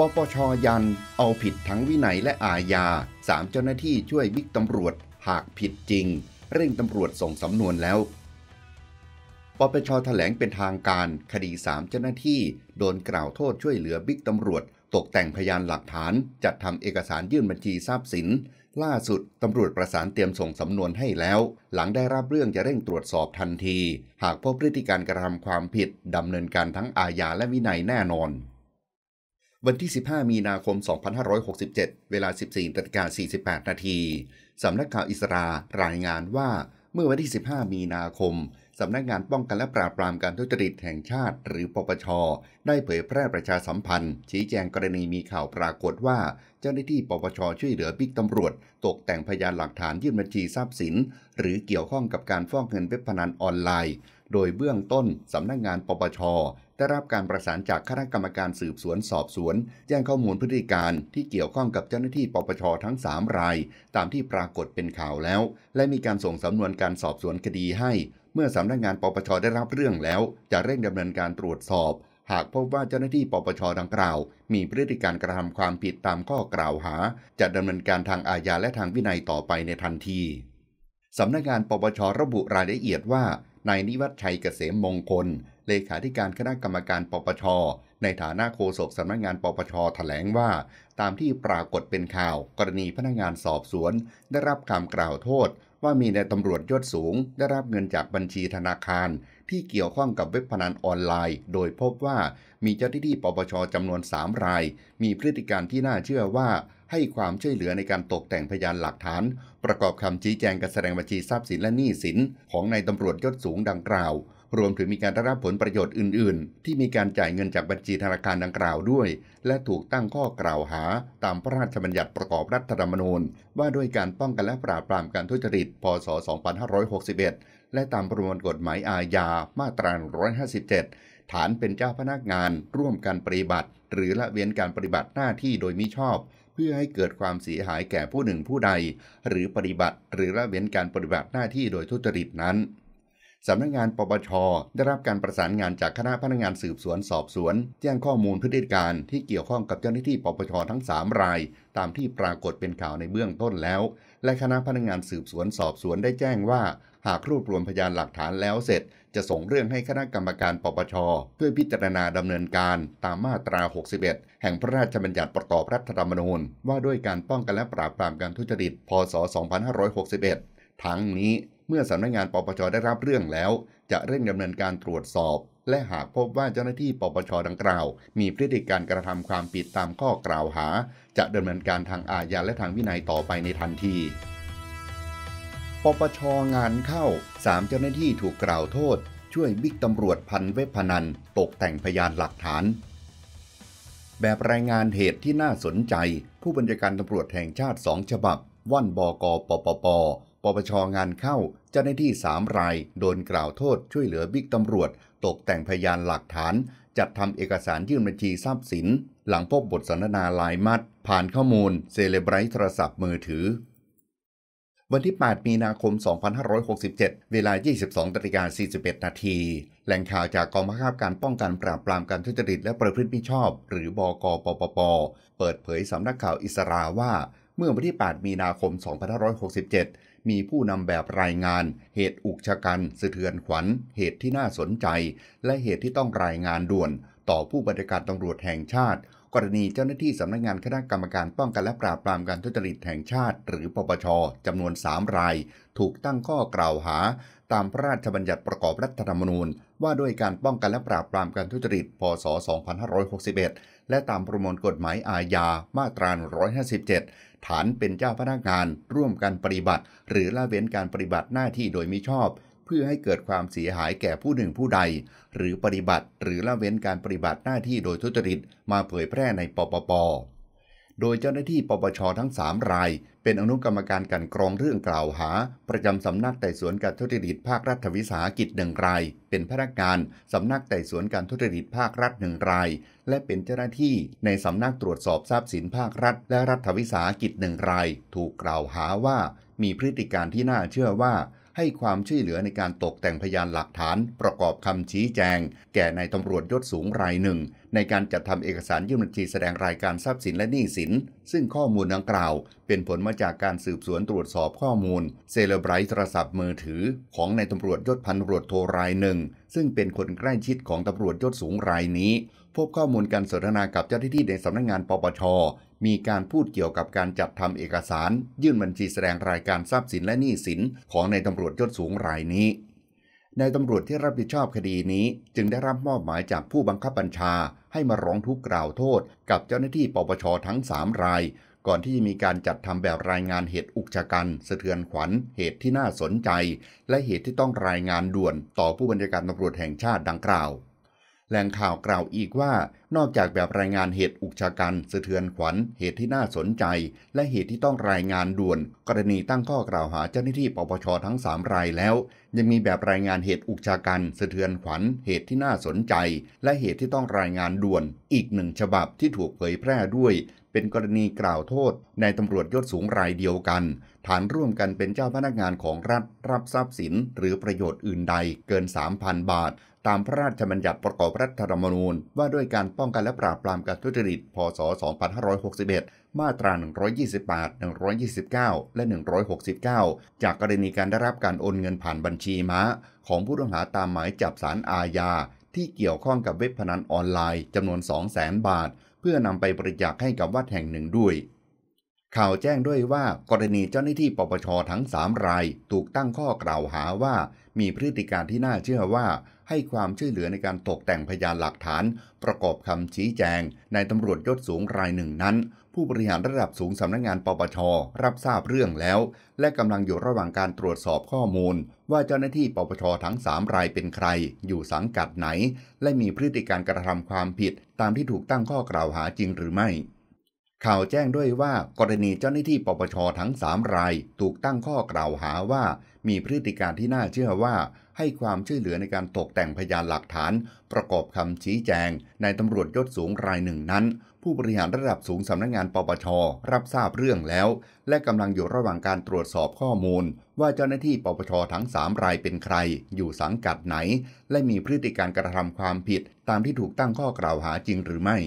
ปปชยันเอาผิดทั้งวินัยและอาญาสามเจ้าหน้าที่ช่วยบิ๊กตำรวจ หากผิดจริง เร่งตำรวจส่งสำนวนแล้วปปชแถลงเป็นทางการ คดีสามเจ้าหน้าที่ โดนกล่าวโทษช่วยเหลือบิ๊กตำรวจ ตกแต่งพยานหลักฐาน จัดทำเอกสารยื่นบัญชีทรัพย์สิน ล่าสุดตำรวจประสานเตรียมส่งสำนวนให้แล้ว หลังได้รับเรื่องจะเร่งตรวจสอบทันที หากพบพฤติการกระทำความผิดดำเนินการทั้งอาญาและวินัยแน่นอนวันที่ 15 มีนาคม 2567 เวลา 14นาฬิกา48 นาที สำนักข่าวอิสรารายงานว่า เมื่อวันที่ 15 มีนาคม สำนักงานป้องกันและปราบปรามการทุจริตแห่งชาติ หรือ ปปช ได้เผยแพร่ประชาสัมพันธ์ ชี้แจงกรณีมีข่าวปรากฏว่า เจ้าหน้าที่ ปปช ช่วยเหลือบิ๊กตำรวจ ตกแต่งพยานหลักฐานยื่นบัญชีทรัพย์สิน หรือเกี่ยวข้องกับการฟอกเงินเว็บพนันออนไลน์ โดยเบื้องต้นสำนักงาน ปปชได้รับการประสานจากคณะกรรมการสืบสวนสอบสวนแจ้งข้อมูลพฤติการที่เกี่ยวข้องกับเจ้าหน้าที่ ปปชทั้ง 3 ราย ตามที่ปรากฏเป็นข่าวแล้ว และมีการส่งสำนวนการสอบสวนคดีให้ เมื่อสำนักงงานปปชได้รับเรื่องแล้ว จะเร่งดำเนินการตรวจสอบ หากพบว่าเจ้าหน้าที่ปปชดังกล่าว มีพฤติการกระทำความผิดตามข้อกล่าวหา จะดำเนินการทางอาญาและทางวินัยต่อไปในทันทีสำนักงานปปชระบุรายละเอียดว่านายนิวัฒชัยเกษมมงคล เลขาธิการคณะกรรมการปปช ในฐานะโฆษกสำนักงงานปปชถแถลงว่า ตามที่ปรากฏเป็นข่าว กรณีพนักงงานสอบสวน ได้รับคำกล่าวโทษ ว่ามีนายตำรวจยศสูง ได้รับเงินจากบัญชีธนาคาร ที่เกี่ยวข้องกับเว็บพนันออนไลน์ โดยพบว่ามีเจ้าหน้าที่ปปช จำนวน3ราย มีพฤติการที่น่าเชื่อว่าให้ความช่วยเหลือในการตกแต่งพยานหลักฐาน ประกอบคำชี้แจงการแสดงบัญชีทรัพย์สินและหนี้สินของนายตำรวจยศสูงดังกล่าว รวมถึงมีการได้รับผลประโยชน์อื่นๆ ที่มีการจ่ายเงินจากบัญชีธนาคารดังกล่าวด้วย และถูกตั้งข้อกล่าวหาตามพระราชบัญญัติประกอบรัฐธรรมนูญว่าด้วยการป้องกันและปราบปรามการทุจริต พศ 2561 และตามประมวลกฎหมายอาญามาตรา 157 ฐานเป็นเจ้าพนักงานร่วมกันปฏิบัติหรือละเว้นการปฏิบัติหน้าที่โดยมิชอบเพื่อให้เกิดความเสียหายแก่ผู้หนึ่งผู้ใด หรือปฏิบัติหรือละเว้นการปฏิบัติหน้าที่โดยทุจริตนั้น สำนักงงานปปชได้รับการประสานงานจากคณะพนักงานสืบสวนสอบสวน แจ้งข้อมูลพฤติการที่เกี่ยวข้องกับเจ้าหน้าที่ปปชทั้ง 3 ราย ตามที่ปรากฏเป็นข่าวในเบื้องต้นแล้ว และคณะพนักงานสืบสวนสอบสวนได้แจ้งว่าหากรวบรวมพยานหลักฐานแล้วเสร็จ จะส่งเรื่องให้คณะกรรมการปปช เพื่อพิจารณาดำเนินการตามมาตรา 61 แห่งพระราชบัญญัติประกอบรัฐธรรมนูญ ว่าด้วยการป้องกันและปราบปรามการทุจริต พศ 2561 ทั้งนี้เมื่อสำนักงงาน ปปช ได้รับเรื่องแล้ว จะเร่งดำเนินการตรวจสอบ และหากพบว่าเจ้าหน้าที่ปปช ดังกล่าว มีพฤติการกระทำความผิดตามข้อกล่าวหาจะดำเนินการทางอาญาและทางวินัยต่อไปในทันทีปชงานเข้าสามเจ้าหน้าที่ถูกกล่าวโทษ ช่วยบิ๊กตำรวจพันเว็บพนัน ตกแต่งพยานหลักฐาน แบบรายงานเหตุที่น่าสนใจ ผู้บัญชาการตำรวจแห่งชาติสองฉบับว่นบกปปปปปชงานเข้าเจ้าหน้าที่สามรายโดนกล่าวโทษช่วยเหลือบิ๊กตำรวจ ตกแต่งพยานหลักฐานจัดทำเอกสารยื่นบัญชีทรัพย์สิน หลังพบบทสนทนาลายมัด ผ่านข้อมูลเซเลบริ์โทรศัพท์มือถือวันที่ 8 มีนาคม 2567 เวลา 22ตริกา41 นาที แหล่งข่าวจากกองบังคับการป้องกันปราบปรามการทุจริตและประพฤติมิชอบ หรือบกปปป เปิดเผยสำนักข่าวอิสราว่า เมื่อวันที่ 8 มีนาคม 2567 มีผู้นำแบบรายงาน เหตุอุกชะกันสะเทือนขวัญ เหตุที่น่าสนใจ และเหตุที่ต้องรายงานด่วน ต่อผู้บัญชาการตำรวจแห่งชาติกรณีเจ้าหน้าที่สำนักงานคณะกรรมการป้องกันและปราบปรามการทุจริตแห่งชาติหรือปปช จำนวน3ราย ถูกตั้งข้อกล่าวหาตามพระราชบัญญัติประกอบรัฐธรรมนูญ ว่าด้วยการป้องกันและปราบปรามการทุจริต พศ 2561 และตามประมวลกฎหมายอาญา มาตรา 157 ฐานเป็นเจ้าพนักงาน ร่วมกันปฏิบัติ หรือละเว้นการปฏิบัติหน้าที่โดยมิชอบเพื่อให้เกิดความเสียหายแก่ผู้หนึ่งผู้ใด หรือปฏิบัติหรือละเว้นการปฏิบัติหน้าที่โดยทุจริตมาเผยแพร่ในปปป โดยเจ้าหน้าที่ปปชทั้ง 3 ราย เป็นอนุกรรมการกันกรองเรื่องกล่าวหา ประจำสำนักไต่สวนการทุจริตภาครัฐวิสาหกิจหนึ่งราย เป็นพนักงานสำนักไต่สวนการทุจริตภาครัฐหนึ่งราย และเป็นเจ้าหน้าที่ในสำนักตรวจสอบทรัพย์สินภาครัฐและรัฐวิสาหกิจหนึ่งราย ถูกกล่าวหาว่ามีพฤติการที่น่าเชื่อว่าให้ความช่วยเหลือในการตกแต่งพยานหลักฐาน ประกอบคำชี้แจงแก่นายตำรวจยศสูงรายหนึ่งในการจัดทำเอกสารยื่นบัญชีแสดงรายการทรัพย์สินและหนี้สิน ซึ่งข้อมูลดังกล่าวเป็นผลมาจากการสืบสวนตรวจสอบข้อมูลเซเลบริตโทรศัพท์มือถือของนายตำรวจยศพันตำรวจโทรายหนึ่ง ซึ่งเป็นคนใกล้ชิดของตำรวจยศสูงรายนี้ พบข้อมูลการสนทนากับเจ้าหน้าที่ในสำนักงงานปปช มีการพูดเกี่ยวกับการจัดทำเอกสารยื่นบัญชีแสดงรายการทรัพย์สินและหนี้สินของนายตำรวจยศสูงรายนี้นายตำรวจที่รับผิดชอบคดีนี้จึงได้รับมอบหมายจากผู้บังคับบัญชาให้มาร้องทุกข์กล่าวโทษกับเจ้าหน้าที่ปปชทั้ง 3 รายก่อนที่จะมีการจัดทำแบบรายงานเหตุอุกชะกันสะเทือนขวัญเหตุที่น่าสนใจ และเหตุที่ต้องรายงานด่วนต่อผู้บัญชาการตำรวจแห่งชาติดังกล่าวแหล่งข่าวกล่าวอีกว่า นอกจากแบบรายงานเหตุอุกชะกันสะเทือนขวัญ เหตุที่น่าสนใจ และเหตุที่ต้องรายงานด่วน กรณีตั้งข้อกล่าวหาเจ้าหน้าที่ปปชทั้ง 3 รายแล้ว ยังมีแบบรายงานเหตุอุกชะกันสะเทือนขวัญ เหตุที่น่าสนใจ และเหตุที่ต้องรายงานด่วน อีกหนึ่งฉบับที่ถูกเผยแพร่ด้วย เป็นกรณีกล่าวโทษนายตำรวจยศสูงรายเดียวกัน ฐานร่วมกันเป็นเจ้าพนักงานของรัฐรับทรัพย์สิน หรือประโยชน์อื่นใดเกิน 3,000 บาทตามพระราชบัญญัติประกอบรัฐธรรมนูญว่าด้วยการป้องกันและปราบปรามการทุจริต พศ 2561 มาตรา128 129 และ 169 จากกรณีการได้รับการโอนเงินผ่านบัญชีม้า ของผู้ต้องหาตามหมายจับสารอาญา ที่เกี่ยวข้องกับเว็บพนันออนไลน์ จำนวน200,000 บาท เพื่อนำไปบริจาคให้กับวัดแห่งหนึ่งด้วย ข่าวแจ้งด้วยว่ากรณีเจ้าหน้าที่ปปชทั้ง3ราย ถูกตั้งข้อกล่าวหาว่า มีพฤติการที่น่าเชื่อว่าให้ความช่วยเหลือในการตกแต่งพยานหลักฐาน ประกอบคำชี้แจงในตำรวจยศสูงรายหนึ่งนั้น ผู้บริหารระดับสูงสำนักงงานปปชรับทราบเรื่องแล้วและกำลังอยู่ระหว่างการตรวจสอบข้อมูล ว่าเจ้าหน้าที่ปปชทั้ง 3 รายเป็นใคร อยู่สังกัดไหน และมีพฤติการกระทำความผิดตามที่ถูกตั้งข้อกล่าวหาจริงหรือไม่ข่าวแจ้งด้วยว่ากรณีเจ้าหน้าที่ปปชทั้ง 3 ราย ถูกตั้งข้อกล่าวหาว่า มีพฤติการที่น่าเชื่อว่าให้ความช่วยเหลือในการตกแต่งพยานหลักฐาน ประกอบคำชี้แจง ในตำรวจยศสูงรายหนึ่งนั้น ผู้บริหารระดับสูงสำนักงงานปปชรับทราบเรื่องแล้ว และกำลังอยู่ระหว่างการตรวจสอบข้อมูล ว่าเจ้าหน้าที่ปปชทั้ง 3 รายเป็นใคร อยู่สังกัดไหน และมีพฤติการกระทำความผิดตามที่ถูกตั้งข้อกล่าวหาจริงหรือไม่